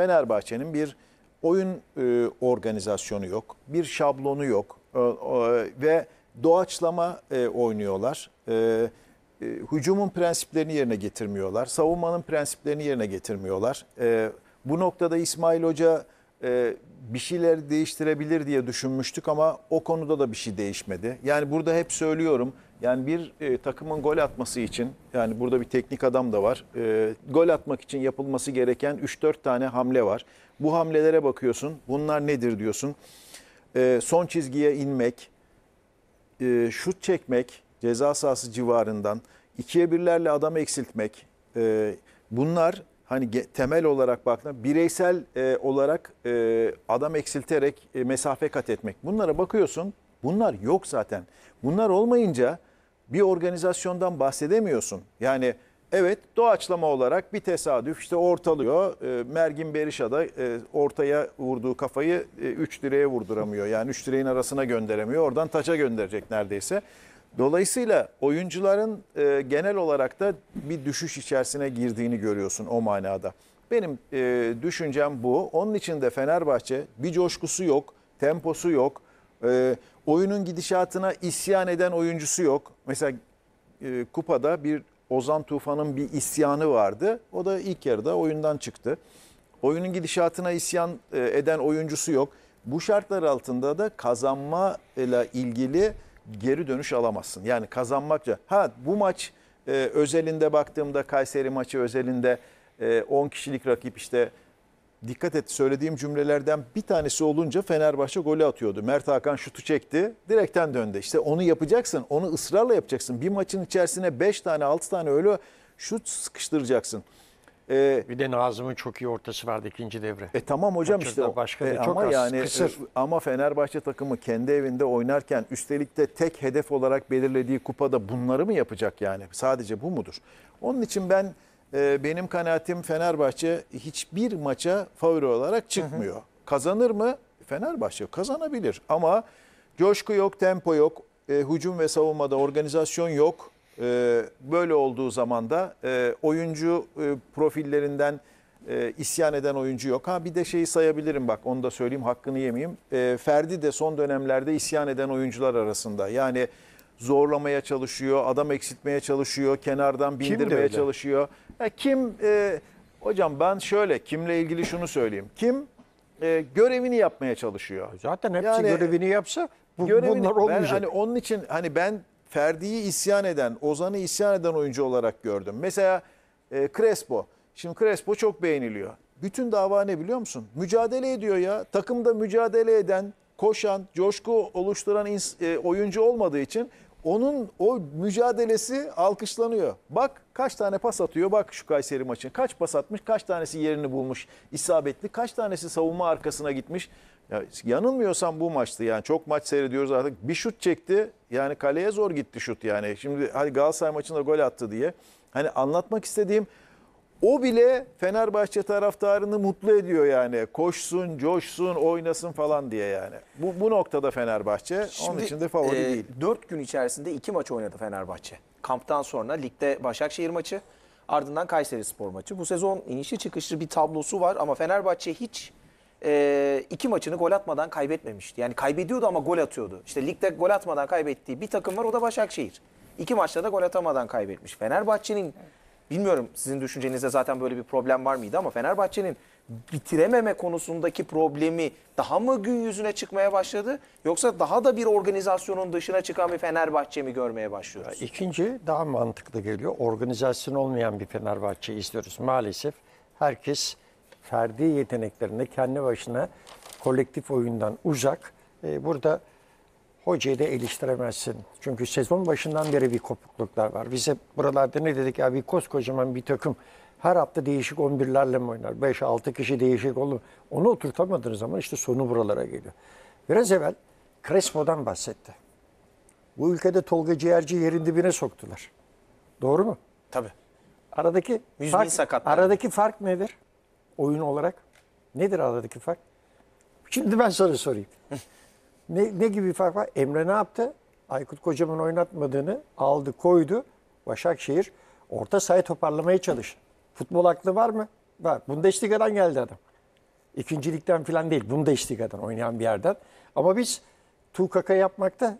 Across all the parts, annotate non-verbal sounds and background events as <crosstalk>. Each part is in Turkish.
Fenerbahçe'nin bir oyun e, organizasyonu yok, bir şablonu yok e, e, ve doğaçlama e, oynuyorlar. E, e, hücumun prensiplerini yerine getirmiyorlar, savunmanın prensiplerini yerine getirmiyorlar. E, bu noktada İsmail Hoca e, bir şeyler değiştirebilir diye düşünmüştük ama o konuda da bir şey değişmedi. Yani burada hep söylüyorum yani bir e, takımın gol atması için yani burada bir teknik adam da var. E, gol atmak için yapılması gereken 3-4 tane hamle var. Bu hamlelere bakıyorsun. Bunlar nedir diyorsun. E, son çizgiye inmek, e, şut çekmek ceza sahası civarından, ikiye birlerle adam eksiltmek. E, bunlar hani temel olarak baktığında bireysel e, olarak e, adam eksilterek e, mesafe kat etmek. Bunlara bakıyorsun. Bunlar yok zaten. Bunlar olmayınca bir organizasyondan bahsedemiyorsun. Yani evet doğaçlama olarak bir tesadüf işte ortalıyor. E, Mergin Berişa da e, ortaya vurduğu kafayı 3 e, direğe vurduramıyor. Yani 3 direğin arasına gönderemiyor. Oradan taça gönderecek neredeyse. Dolayısıyla oyuncuların e, genel olarak da bir düşüş içerisine girdiğini görüyorsun o manada. Benim e, düşüncem bu. Onun için de Fenerbahçe bir coşkusu yok, temposu yok. E, oyunun gidişatına isyan eden oyuncusu yok. Mesela e, kupada bir Ozan Tufan'ın bir isyanı vardı. O da ilk yarıda oyundan çıktı. Oyunun gidişatına isyan e, eden oyuncusu yok. Bu şartlar altında da kazanma ile ilgili geri dönüş alamazsın. Yani kazanmakça ha bu maç e, özelinde baktığımda Kayseri maçı özelinde 10 e, kişilik rakip işte dikkat et söylediğim cümlelerden bir tanesi olunca Fenerbahçe golü atıyordu. Mert Hakan şutu çekti, direkten döndü. İşte onu yapacaksın, onu ısrarla yapacaksın. Bir maçın içerisine 5 tane 6 tane öyle şut sıkıştıracaksın. Ee, bir de Nazım'ın çok iyi ortası vardı ikinci devre. E tamam hocam Kaçırda işte başka e, ama az, yani kısır. E, ama Fenerbahçe takımı kendi evinde oynarken üstelik de tek hedef olarak belirlediği kupada bunları mı yapacak yani? Sadece bu mudur? Onun için ben ee, benim kanaatim Fenerbahçe hiçbir maça favori olarak çıkmıyor. Hı hı. Kazanır mı? Fenerbahçe kazanabilir ama coşku yok, tempo yok, e, hücum ve savunmada organizasyon yok. E, böyle olduğu zaman da e, oyuncu e, profillerinden e, isyan eden oyuncu yok. Ha bir de şeyi sayabilirim bak onu da söyleyeyim hakkını yemeyeyim. E, Ferdi de son dönemlerde isyan eden oyuncular arasında. Yani zorlamaya çalışıyor, adam eksiltmeye çalışıyor, kenardan bindirmeye çalışıyor. Ya e, kim e, hocam ben şöyle kimle ilgili şunu söyleyeyim. Kim e, görevini yapmaya çalışıyor. E, zaten hepsi Yani- görevini yapsa bu, Görevini- bunlar olmayacak. Ben hani onun için hani ben Ferdi'yi isyan eden, Ozan'ı isyan eden oyuncu olarak gördüm. Mesela e, Crespo. Şimdi Crespo çok beğeniliyor. Bütün dava ne biliyor musun? Mücadele ediyor ya. Takımda mücadele eden, koşan, coşku oluşturan e, oyuncu olmadığı için onun o mücadelesi alkışlanıyor. Bak kaç tane pas atıyor bak şu Kayseri maçın. Kaç pas atmış kaç tanesi yerini bulmuş isabetli kaç tanesi savunma arkasına gitmiş. Ya, yanılmıyorsam bu maçtı yani çok maç seyrediyoruz artık. Bir şut çekti yani kaleye zor gitti şut yani. Şimdi hadi Galatasaray maçında gol attı diye. Hani anlatmak istediğim o bile Fenerbahçe taraftarını mutlu ediyor yani. Koşsun, coşsun, oynasın falan diye yani. Bu, bu noktada Fenerbahçe Şimdi, onun için de favori e, değil. 4 gün içerisinde 2 maç oynadı Fenerbahçe. Kamptan sonra ligde Başakşehir maçı, ardından Kayseri Spor maçı. Bu sezon inişli çıkışlı bir tablosu var ama Fenerbahçe hiç e, iki maçını gol atmadan kaybetmemişti. Yani kaybediyordu ama gol atıyordu. İşte ligde gol atmadan kaybettiği bir takım var o da Başakşehir. İki maçta da gol atamadan kaybetmiş. Fenerbahçe'nin... Evet Bilmiyorum sizin düşüncenizde zaten böyle bir problem var mıydı ama Fenerbahçe'nin bitirememe konusundaki problemi daha mı gün yüzüne çıkmaya başladı yoksa daha da bir organizasyonun dışına çıkan bir Fenerbahçe mi görmeye başlıyoruz? İkinci daha mantıklı geliyor. Organizasyon olmayan bir Fenerbahçe istiyoruz maalesef. Herkes ferdi yeteneklerinde kendi başına kolektif oyundan uzak. Ee, burada hocayı da eleştiremezsin. Çünkü sezon başından beri bir kopukluklar var. Biz hep buralarda ne dedik ya bir koskocaman bir takım her hafta değişik 11'lerle mi oynar? 5-6 kişi değişik olur. Onu oturtamadığınız zaman işte sonu buralara geliyor. Biraz evvel Crespo'dan bahsetti. Bu ülkede Tolga Ciğerci yerin dibine soktular. Doğru mu? Tabii. Aradaki Yüz fark, sakatlar. aradaki fark nedir? Oyun olarak. Nedir aradaki fark? Şimdi ben sana sorayım. <laughs> Ne, ne gibi bir fark var? Emre ne yaptı? Aykut Kocaman oynatmadığını aldı koydu. Başakşehir orta sahayı toparlamaya çalış. Futbol aklı var mı? Var. Bundesliga'dan geldi adam. İkincilikten falan değil. Bundesliga'dan oynayan bir yerden. Ama biz Tukaka yapmakta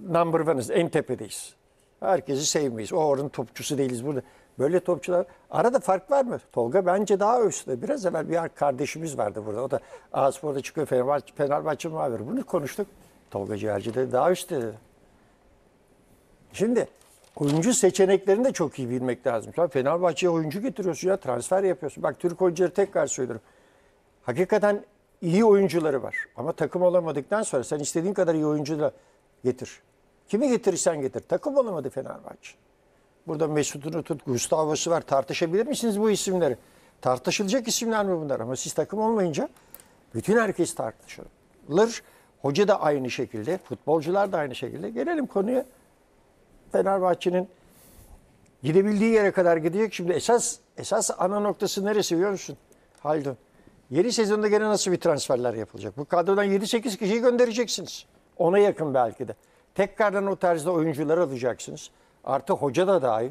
number one'ız. En tepedeyiz. Herkesi sevmeyiz. O oranın topçusu değiliz burada. Böyle topçular arada fark var mı? Tolga bence daha üstte. Biraz evvel bir kardeşimiz vardı burada. O da A Spor'da çıkıyor Fenerbahçe, Fenerbahçe muhabiri. Bunu konuştuk. Tolga Ciğerci dedi daha üstte Şimdi oyuncu seçeneklerini de çok iyi bilmek lazım. Sen Fenerbahçe'ye oyuncu getiriyorsun ya transfer yapıyorsun. Bak Türk oyuncuları tekrar söylüyorum. Hakikaten iyi oyuncuları var. Ama takım olamadıktan sonra sen istediğin kadar iyi oyuncu da getir. Kimi getirirsen getir. Takım olamadı Fenerbahçe. Burada Mesut'unu tut, Gustavo'su var. Tartışabilir misiniz bu isimleri? Tartışılacak isimler mi bunlar? Ama siz takım olmayınca bütün herkes tartışılır. Hoca da aynı şekilde, futbolcular da aynı şekilde. Gelelim konuya. Fenerbahçe'nin gidebildiği yere kadar gidecek. Şimdi esas esas ana noktası neresi biliyor musun? Haldun. Yeni sezonda gene nasıl bir transferler yapılacak? Bu kadrodan 7-8 kişiyi göndereceksiniz. Ona yakın belki de. Tekrardan o tarzda oyuncular alacaksınız. Artı hoca da dahil.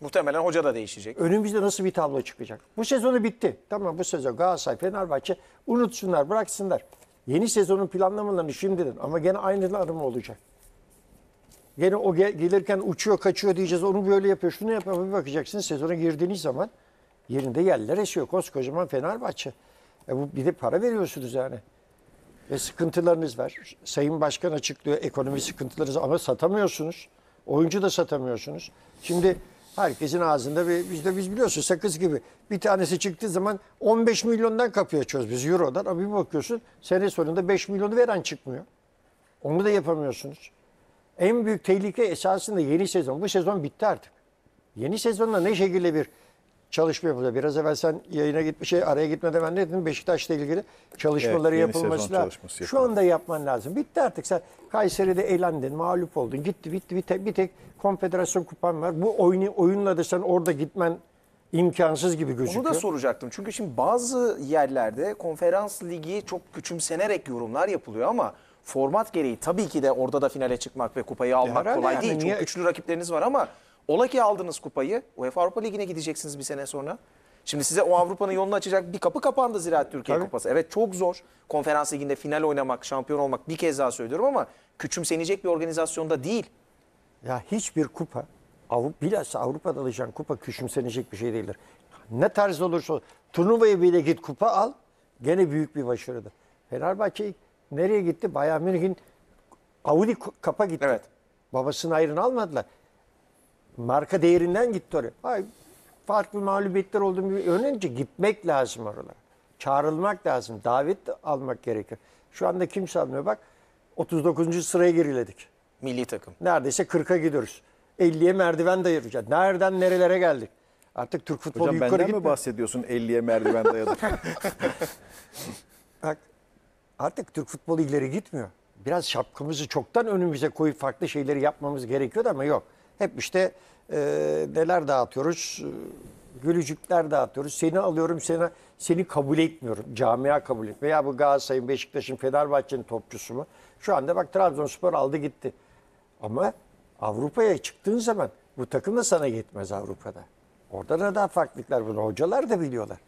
Muhtemelen hoca da değişecek. Önümüzde nasıl bir tablo çıkacak? Bu sezonu bitti. Tamam bu sezon Galatasaray, Fenerbahçe unutsunlar, bıraksınlar. Yeni sezonun planlamalarını şimdiden ama gene aynıları mı olacak? Gene o gel gelirken uçuyor, kaçıyor diyeceğiz. Onu böyle yapıyor, şunu yapıyor. Bir bakacaksınız sezona girdiğiniz zaman yerinde yerler esiyor. Koskocaman Fenerbahçe. E bu bir de para veriyorsunuz yani. Ve sıkıntılarınız var. Sayın Başkan açıklıyor ekonomi sıkıntılarınız ama satamıyorsunuz. Oyuncu da satamıyorsunuz. Şimdi herkesin ağzında ve bizde biz biliyorsunuz sakız gibi bir tanesi çıktığı zaman 15 milyondan kapı açıyoruz biz eurodan ama bir bakıyorsun sene sonunda 5 milyonu veren çıkmıyor. Onu da yapamıyorsunuz. En büyük tehlike esasında yeni sezon. Bu sezon bitti artık. Yeni sezonla ne şekilde bir çalışma yapılıyor. Biraz evvel sen yayına gitmiş, şey, araya gitmeden ben ne dedim? Beşiktaş'la ilgili çalışmaları evet, yapılması lazım. Şu anda yapman lazım. Bitti artık. Sen Kayseri'de elendin, mağlup oldun. Gitti, bitti. Bir tek, bir tek konfederasyon kupan var. Bu oyunu, oyunla da sen orada gitmen imkansız gibi gözüküyor. Onu da soracaktım. Çünkü şimdi bazı yerlerde konferans ligi çok küçümsenerek yorumlar yapılıyor ama format gereği tabii ki de orada da finale çıkmak ve kupayı almak e, Herhalde kolay yani değil. Niye? Çok güçlü rakipleriniz var ama Ola ki aldınız kupayı. UEFA Avrupa Ligi'ne gideceksiniz bir sene sonra. Şimdi size o Avrupa'nın yolunu açacak bir kapı kapandı Ziraat Türkiye Tabii. Kupası. Evet çok zor. Konferans liginde final oynamak, şampiyon olmak bir kez daha söylüyorum ama küçümsenecek bir organizasyonda değil. Ya hiçbir kupa, bilhassa Avrupa'da alacağın kupa küçümsenecek bir şey değildir. Ne tarz olursa turnuvayı bile git kupa al, gene büyük bir başarıdır. Fenerbahçe nereye gitti? Bayern Münih'in Audi Cup'a gitti. Evet. Babasının ayrını almadılar marka değerinden gitti oraya. Hayır, farklı mağlubiyetler olduğunu öğrenince gitmek lazım oralara. Çağrılmak lazım. Davet almak gerekir. Şu anda kimse almıyor. Bak 39. sıraya geriledik. Milli takım. Neredeyse 40'a gidiyoruz. 50'ye merdiven dayıracağız. Nereden nerelere geldik? Artık Türk futbolu Hocam, yukarı benden mi bahsediyorsun 50'ye merdiven dayadık? <laughs> Bak artık Türk futbolu ileri gitmiyor. Biraz şapkamızı çoktan önümüze koyup farklı şeyleri yapmamız gerekiyordu ama yok. Hep işte e, neler dağıtıyoruz? E, gülücükler dağıtıyoruz. Seni alıyorum, seni, seni kabul etmiyorum. Camia kabul et. Veya bu Galatasaray'ın, Beşiktaş'ın, Fenerbahçe'nin topçusu mu? Şu anda bak Trabzonspor aldı gitti. Ama Avrupa'ya çıktığın zaman bu takım da sana yetmez Avrupa'da. Orada da daha farklılıklar bunu hocalar da biliyorlar.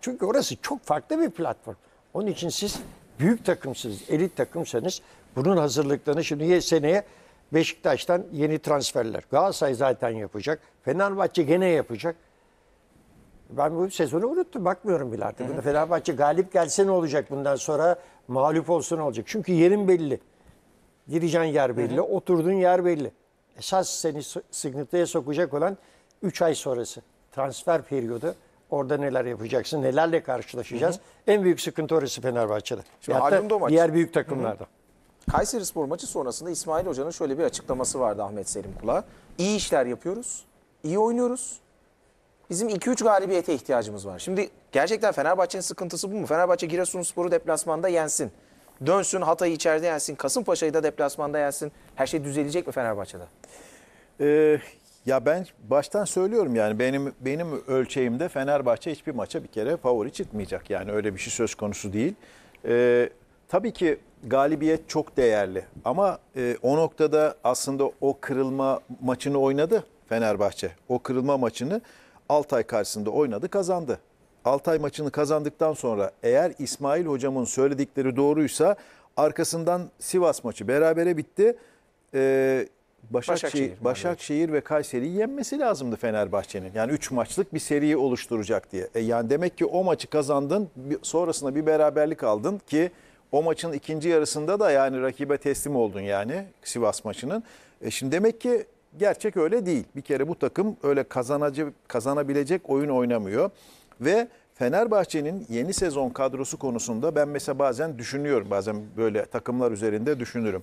Çünkü orası çok farklı bir platform. Onun için siz büyük takımsınız, elit takımsanız bunun hazırlıklarını şimdi seneye Beşiktaş'tan yeni transferler. Galatasaray zaten yapacak. Fenerbahçe gene yapacak. Ben bu sezonu unuttum. Bakmıyorum bile artık. Hı hı. Fenerbahçe galip gelse ne olacak bundan sonra? Mağlup olsun ne olacak? Çünkü yerin belli. Gireceğin yer belli. Hı hı. Oturduğun yer belli. Esas seni sıkıntıya sokacak olan 3 ay sonrası. Transfer periyodu. Orada neler yapacaksın? Nelerle karşılaşacağız? Hı hı. En büyük sıkıntı orası Fenerbahçe'de. Şimdi diğer büyük takımlarda. Hı hı. Kayseri Spor maçı sonrasında İsmail Hoca'nın şöyle bir açıklaması vardı Ahmet Selim Kula. İyi işler yapıyoruz, iyi oynuyoruz. Bizim 2-3 galibiyete ihtiyacımız var. Şimdi gerçekten Fenerbahçe'nin sıkıntısı bu mu? Fenerbahçe Giresunspor'u deplasmanda yensin. Dönsün Hatay'ı içeride yensin. Kasımpaşa'yı da deplasmanda yensin. Her şey düzelecek mi Fenerbahçe'de? Ee, ya ben baştan söylüyorum yani benim benim ölçeğimde Fenerbahçe hiçbir maça bir kere favori çıkmayacak. Yani öyle bir şey söz konusu değil. Ee, tabii ki galibiyet çok değerli. Ama e, o noktada aslında o kırılma maçını oynadı Fenerbahçe. O kırılma maçını Altay karşısında oynadı, kazandı. Altay maçını kazandıktan sonra eğer İsmail hocamın söyledikleri doğruysa arkasından Sivas maçı berabere bitti. Ee, Başakşehir, Başakşehir, Başakşehir ve Kayseri'yi yenmesi lazımdı Fenerbahçe'nin. Yani 3 maçlık bir seriyi oluşturacak diye. E yani demek ki o maçı kazandın, sonrasında bir beraberlik aldın ki o maçın ikinci yarısında da yani rakibe teslim oldun yani Sivas maçının. E şimdi demek ki gerçek öyle değil. Bir kere bu takım öyle kazanacı, kazanabilecek oyun oynamıyor. Ve Fenerbahçe'nin yeni sezon kadrosu konusunda ben mesela bazen düşünüyorum. Bazen böyle takımlar üzerinde düşünürüm.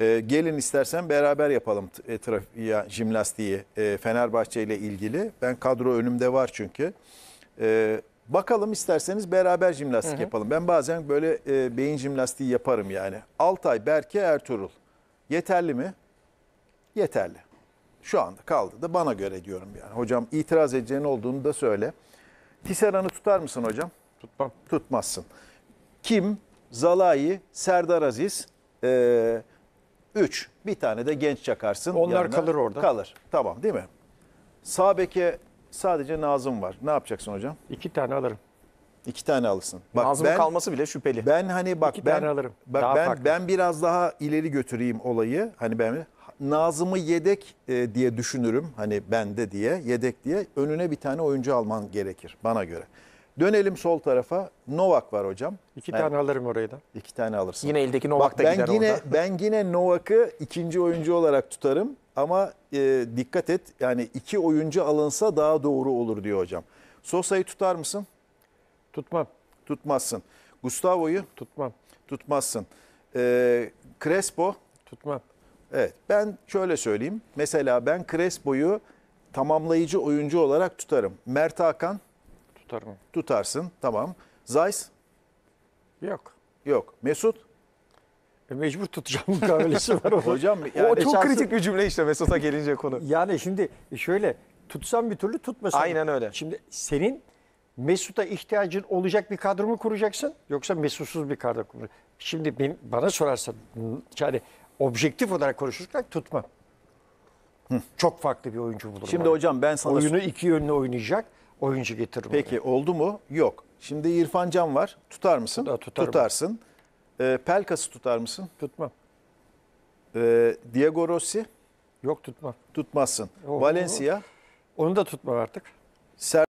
E, gelin istersen beraber yapalım e, traf- ya, jimnastiği e, Fenerbahçe ile ilgili. Ben kadro önümde var çünkü. E, Bakalım isterseniz beraber jimnastik hı hı. yapalım. Ben bazen böyle e, beyin jimnastiği yaparım yani. Altay, Berke, Ertuğrul. Yeterli mi? Yeterli. Şu anda kaldı da bana göre diyorum yani. Hocam itiraz edeceğin olduğunu da söyle. Tiseran'ı tutar mısın hocam? Tutmam. Tutmazsın. Kim, Zalai, Serdar Aziz, E, üç. bir tane de genç çakarsın. Onlar yanına. kalır orada. Kalır. Tamam değil mi? Sağ beke Sadece Nazım var. Ne yapacaksın hocam? İki tane alırım. İki tane alırsın. Bak, Nazım'ın ben, kalması bile şüpheli. Ben hani bak İki ben tane alırım. bak daha ben farklı. ben biraz daha ileri götüreyim olayı. Hani ben Nazım'ı yedek e, diye düşünürüm. Hani bende diye yedek diye önüne bir tane oyuncu alman gerekir bana göre. Dönelim sol tarafa. Novak var hocam. İki ben, tane alırım orayı da. İki tane alırsın. Yine eldeki Novak Bak, da ben gider yine, orada. <laughs> Ben yine Novak'ı ikinci oyuncu olarak tutarım. Ama e, dikkat et yani iki oyuncu alınsa daha doğru olur diyor hocam. Sosa'yı tutar mısın? Tutmam. Tutmazsın. Gustavo'yu? Tutmam. Tutmazsın. E, Crespo? Tutmam. Evet ben şöyle söyleyeyim. Mesela ben Crespo'yu tamamlayıcı oyuncu olarak tutarım. Mert Hakan? Tutarım. Tutarsın tamam. Zays? Yok. Yok. Mesut? E mecbur tutacağım <laughs> mukavelesi var. Hocam yani o çok şansın... kritik bir cümle işte Mesut'a gelince konu. Yani şimdi şöyle tutsam bir türlü tutmasam. Aynen öyle. Şimdi senin Mesut'a ihtiyacın olacak bir kadro mu kuracaksın yoksa Mesut'suz bir kadro mu? Şimdi benim, bana sorarsan yani objektif olarak konuşursak tutma. Çok farklı bir oyuncu bulurum. Şimdi abi. Hani hocam ben sana... Oyunu iki yönlü oynayacak oyuncu getirme. Peki oldu mu? Yok. Şimdi İrfan Can var. Tutar mısın? Tutar, tutarım. Tutarsın. E, Pelkas'ı tutar mısın? Tutmam. E, Diego Rossi? Yok tutmam. Tutmazsın. O, Valencia? Onu da tutmam artık. Ser